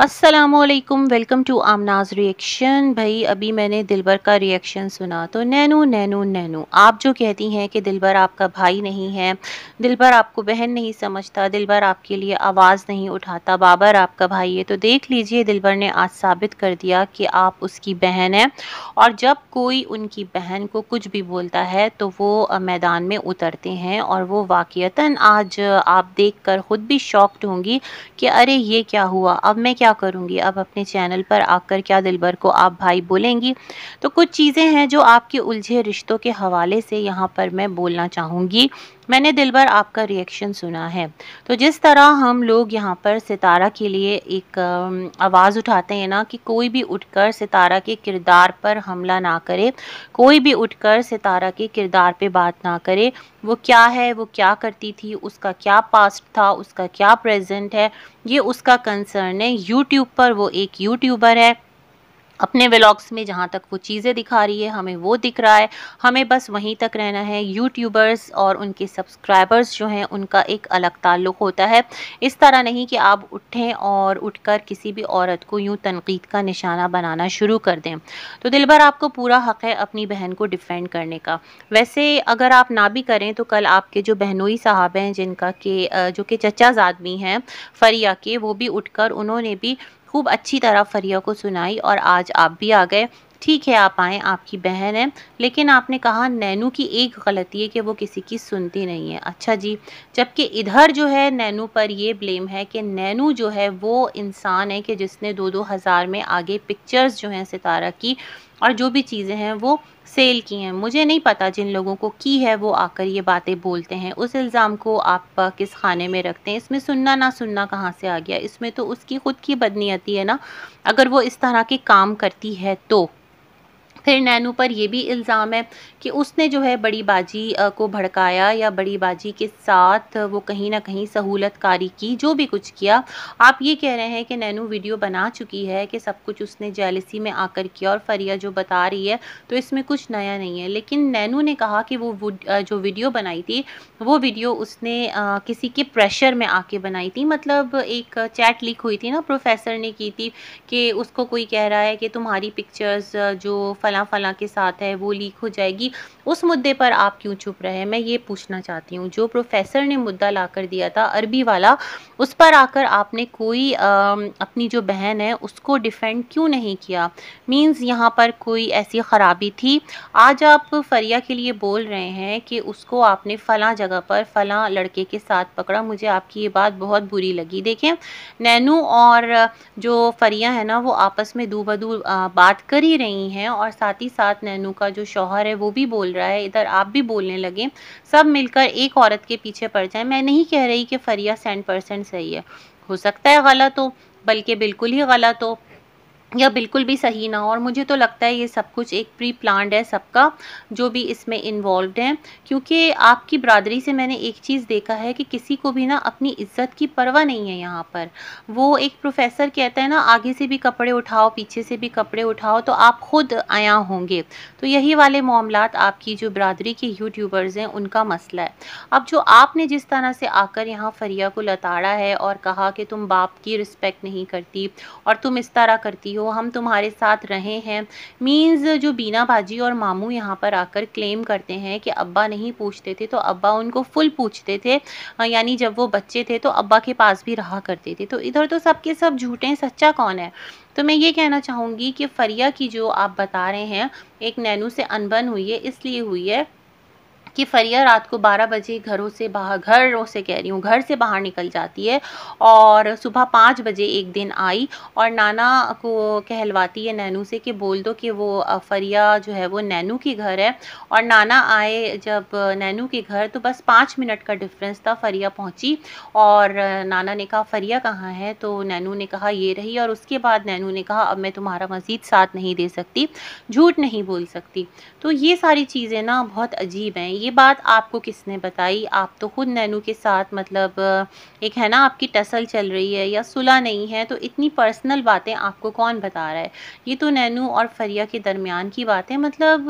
असलकम welcome to आमनाज reaction भाई अभी मैंने दिलबर का रिएक्शन सुना तो नैनू नैनू नैनू आप जो कहती हैं कि दिलबर आपका भाई नहीं है दिलबर आपको बहन नहीं समझता दिलबर आपके लिए आवाज़ नहीं उठाता बाबर आपका भाई है तो देख लीजिए दिलबर ने आज साबित कर दिया कि आप उसकी बहन हैं और जब कोई उनकी बहन को कुछ भी बोलता है तो वो मैदान में उतरते हैं और वो वाक़ता आज आप देख कर ख़ुद भी शॉक्ड होंगी कि अरे ये क्या हुआ अब मैं क्या क्या करूँगी अब अपने चैनल पर आकर क्या दिलबर को आप भाई बोलेंगी तो कुछ चीज़ें हैं जो आपके उलझे रिश्तों के हवाले से यहाँ पर मैं बोलना चाहूँगी मैंने दिल भर आपका रिएक्शन सुना है तो जिस तरह हम लोग यहाँ पर सितारा के लिए एक आवाज़ उठाते हैं ना कि कोई भी उठकर सितारा के किरदार पर हमला ना करे कोई भी उठकर सितारा के किरदार पे बात ना करे वो क्या है वो क्या करती थी उसका क्या पास्ट था उसका क्या प्रेजेंट है ये उसका कंसर्न है यूट्यूब पर वो एक यूट्यूबर है अपने व्लॉग्स में जहाँ तक वो चीज़ें दिखा रही है हमें वो दिख रहा है हमें बस वहीं तक रहना है यूट्यूबर्स और उनके सब्सक्राइबर्स जो हैं उनका एक अलग ताल्लुक़ होता है इस तरह नहीं कि आप उठें और उठकर किसी भी औरत को यूँ तनकीद का निशाना बनाना शुरू कर दें तो दिल भर आपको पूरा हक़ है अपनी बहन को डिफेंड करने का वैसे अगर आप ना भी करें तो कल आपके जो बहनोई साहब हैं जिनका के जो कि चचाज आदमी हैं फरिया के वो भी उठ उन्होंने भी खूब अच्छी तरह फरिया को सुनाई और आज आप भी आ गए ठीक है आप आएँ आपकी बहन है लेकिन आपने कहा नैनू की एक गलती है कि वो किसी की सुनती नहीं है अच्छा जी जबकि इधर जो है नैनू पर ये ब्लेम है कि नैनू जो है वो इंसान है कि जिसने दो दो हज़ार में आगे पिक्चर्स जो हैं सितारा की और जो भी चीज़ें हैं वो सेल की हैं मुझे नहीं पता जिन लोगों को की है वो आकर ये बातें बोलते हैं उस इल्ज़ाम को आप किस खाने में रखते हैं इसमें सुनना ना सुनना कहाँ से आ गया इसमें तो उसकी ख़ुद की बदनीयती है ना अगर वो इस तरह के काम करती है तो फिर नैनू पर यह भी इल्ज़ाम है कि उसने जो है बड़ी बाजी को भड़काया या बड़ी बाजी के साथ वो कहीं ना कहीं सहूलत कारी की जो भी कुछ किया आप ये कह रहे हैं कि नैनू वीडियो बना चुकी है कि सब कुछ उसने जेलसी में आकर किया और फरिया जो बता रही है तो इसमें कुछ नया नहीं है लेकिन नैनू ने कहा कि वो जो वीडियो बनाई थी वो वीडियो उसने किसी के प्रेशर में आके बनाई थी मतलब एक चैट लीक हुई थी ना प्रोफेसर ने की थी कि उसको कोई कह रहा है कि तुम्हारी पिक्चर्स जो फला फला फला के साथ है वो लीक हो जाएगी उस मुद्दे पर आप क्यों चुप रहे मैं ये पूछना चाहती हूँ जो प्रोफेसर ने मुद्दा लाकर दिया था अरबी वाला उस पर आकर आपने कोई आ, अपनी जो बहन है उसको डिफेंड क्यों नहीं किया मीन्स यहाँ पर कोई ऐसी ख़राबी थी आज आप फरिया के लिए बोल रहे हैं कि उसको आपने फ़ला जगह पर फ़ला लड़के के साथ पकड़ा मुझे आपकी ये बात बहुत बुरी लगी देखें नैनू और जो फरिया है ना वो आपस में दो बदू बात कर ही रही हैं और साथ ही साथ नैनू का जो शौहर है वो भी बोल रहा है इधर आप भी बोलने लगे सब मिलकर एक औरत के पीछे पड़ जाए मैं नहीं कह रही कि फरिया सेंट परसेंट सही है हो सकता है गलत हो बल्कि बिल्कुल ही गलत हो यह बिल्कुल भी सही ना हो और मुझे तो लगता है ये सब कुछ एक प्री प्लान्ड है सबका जो भी इसमें इन्वॉल्व है क्योंकि आपकी बरदरी से मैंने एक चीज़ देखा है कि किसी को भी ना अपनी इज्जत की परवाह नहीं है यहाँ पर वो एक प्रोफेसर कहता है ना आगे से भी कपड़े उठाओ पीछे से भी कपड़े उठाओ तो आप खुद आया होंगे तो यही वाले मामला आपकी जो बरदरी के यूट्यूबर्स हैं उनका मसला है अब जो आपने जिस तरह से आकर यहाँ फरिया को लताड़ा है और कहा कि तुम बाप की रिस्पेक्ट नहीं करती और तुम इस तरह करती हो हम तुम्हारे साथ रहे हैं मीन्स जो बीना बाजी और मामू यहाँ पर आकर क्लेम करते हैं कि अब्बा नहीं पूछते थे तो अब्बा उनको फुल पूछते थे यानी जब वो बच्चे थे तो अब्बा के पास भी रहा करते थे तो इधर तो सबके सब झूठे हैं सच्चा कौन है तो मैं ये कहना चाहूँगी कि फरिया की जो आप बता रहे हैं एक नैनू से अनबन हुई है इसलिए हुई है कि फरिया रात को 12 बजे घरों से बाहर घरों से कह रही हूँ घर से बाहर निकल जाती है और सुबह पाँच बजे एक दिन आई और नाना को कहलवाती है नैनू से कि बोल दो कि वो फरिया जो है वो नैनू के घर है और नाना आए जब नैनू के घर तो बस पाँच मिनट का डिफरेंस था फरिया पहुँची और नाना ने कहा फरिया कहाँ है तो नैनू ने कहा ये रही और उसके बाद नैनू ने कहा अब मैं तुम्हारा मज़ीद साथ नहीं दे सकती झूठ नहीं बोल सकती तो ये सारी चीज़ें ना बहुत अजीब हैं ये ये बात आपको किसने बताई आप तो ख़ुद नैनू के साथ मतलब एक है ना आपकी टसल चल रही है या सुलह नहीं है तो इतनी पर्सनल बातें आपको कौन बता रहा है ये तो नैनू और फरिया के दरमियान की बात है मतलब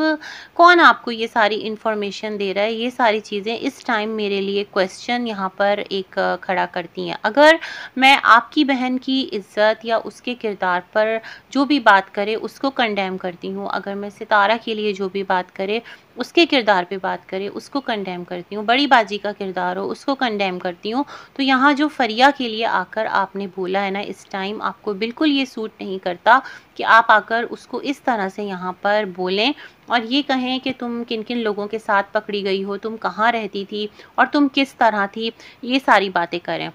कौन आपको ये सारी इंफॉर्मेशन दे रहा है ये सारी चीज़ें इस टाइम मेरे लिए क्वेश्चन यहाँ पर एक खड़ा करती हैं अगर मैं आपकी बहन की इज़्ज़त या उसके किरदार पर जो भी बात करे उसको कंडेम करती हूँ अगर मैं सितारा के लिए जो भी बात करे उसके किरदार पे बात करें उसको कंडेम करती हूँ बड़ी बाजी का किरदार हो उसको कंडेम करती हूँ तो यहाँ जो फरिया के लिए आकर आपने बोला है ना इस टाइम आपको बिल्कुल ये सूट नहीं करता कि आप आकर उसको इस तरह से यहाँ पर बोलें और ये कहें कि तुम किन किन लोगों के साथ पकड़ी गई हो तुम कहाँ रहती थी और तुम किस तरह थी ये सारी बातें करें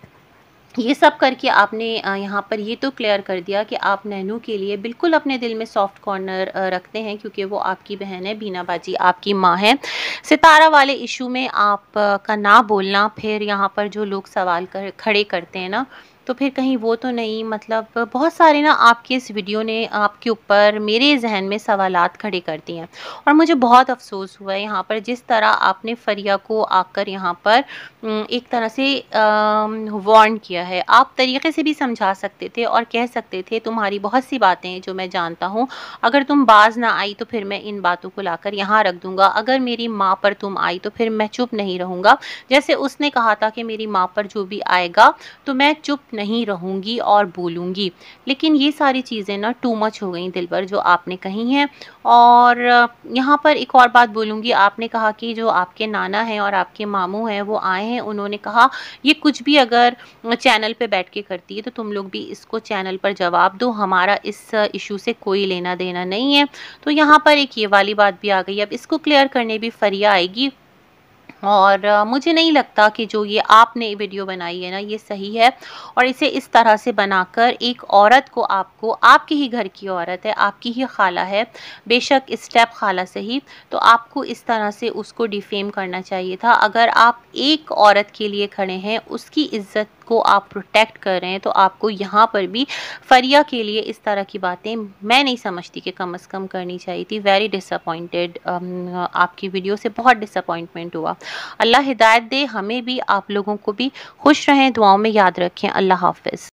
ये सब करके आपने यहाँ पर ये तो क्लियर कर दिया कि आप नैनू के लिए बिल्कुल अपने दिल में सॉफ्ट कॉर्नर रखते हैं क्योंकि वो आपकी बहन है बीना बाजी आपकी माँ है सितारा वाले इशू में आप का ना बोलना फिर यहाँ पर जो लोग सवाल कर खड़े करते हैं ना तो फिर कहीं वो तो नहीं मतलब बहुत सारे ना आपके इस वीडियो ने आपके ऊपर मेरे जहन में सवाल खड़े कर दिए हैं और मुझे बहुत अफसोस हुआ है यहाँ पर जिस तरह आपने फरिया को आकर यहाँ पर एक तरह से वार्न किया है आप तरीके से भी समझा सकते थे और कह सकते थे तुम्हारी बहुत सी बातें हैं जो मैं जानता हूँ अगर तुम बाज ना आई तो फिर मैं इन बातों को लाकर यहाँ रख दूँगा अगर मेरी माँ पर तुम आई तो फिर मैं चुप नहीं रहूँगा जैसे उसने कहा था कि मेरी माँ पर जो भी आएगा तो मैं चुप नहीं रहूँगी और बोलूँगी लेकिन ये सारी चीज़ें ना टू मच हो गई दिल जो आपने कही हैं और यहाँ पर एक और बात बोलूँगी आपने कहा कि जो आपके नाना हैं और आपके मामू हैं वो आए हैं उन्होंने कहा ये कुछ भी अगर चैनल पर बैठ के करती है तो तुम लोग भी इसको चैनल पर जवाब दो हमारा इस इशू से कोई लेना देना नहीं है तो यहाँ पर एक ये वाली बात भी आ गई अब इसको क्लियर करने भी फरिया आएगी और मुझे नहीं लगता कि जो ये आपने वीडियो बनाई है ना ये सही है और इसे इस तरह से बनाकर एक औरत को आपको आपके ही घर की औरत है आपकी ही खाला है बेशक स्टेप खाला सही तो आपको इस तरह से उसको डिफेम करना चाहिए था अगर आप एक औरत के लिए खड़े हैं उसकी इज्जत को आप प्रोटेक्ट कर रहे हैं तो आपको यहाँ पर भी फरिया के लिए इस तरह की बातें मैं नहीं समझती कि कम अज़ कम करनी चाहिए थी वेरी डिसअपॉइंटेड um, आपकी वीडियो से बहुत डिसअपॉइंटमेंट हुआ अल्लाह हिदायत दे हमें भी आप लोगों को भी खुश रहें दुआओं में याद रखें अल्लाह हाफिज़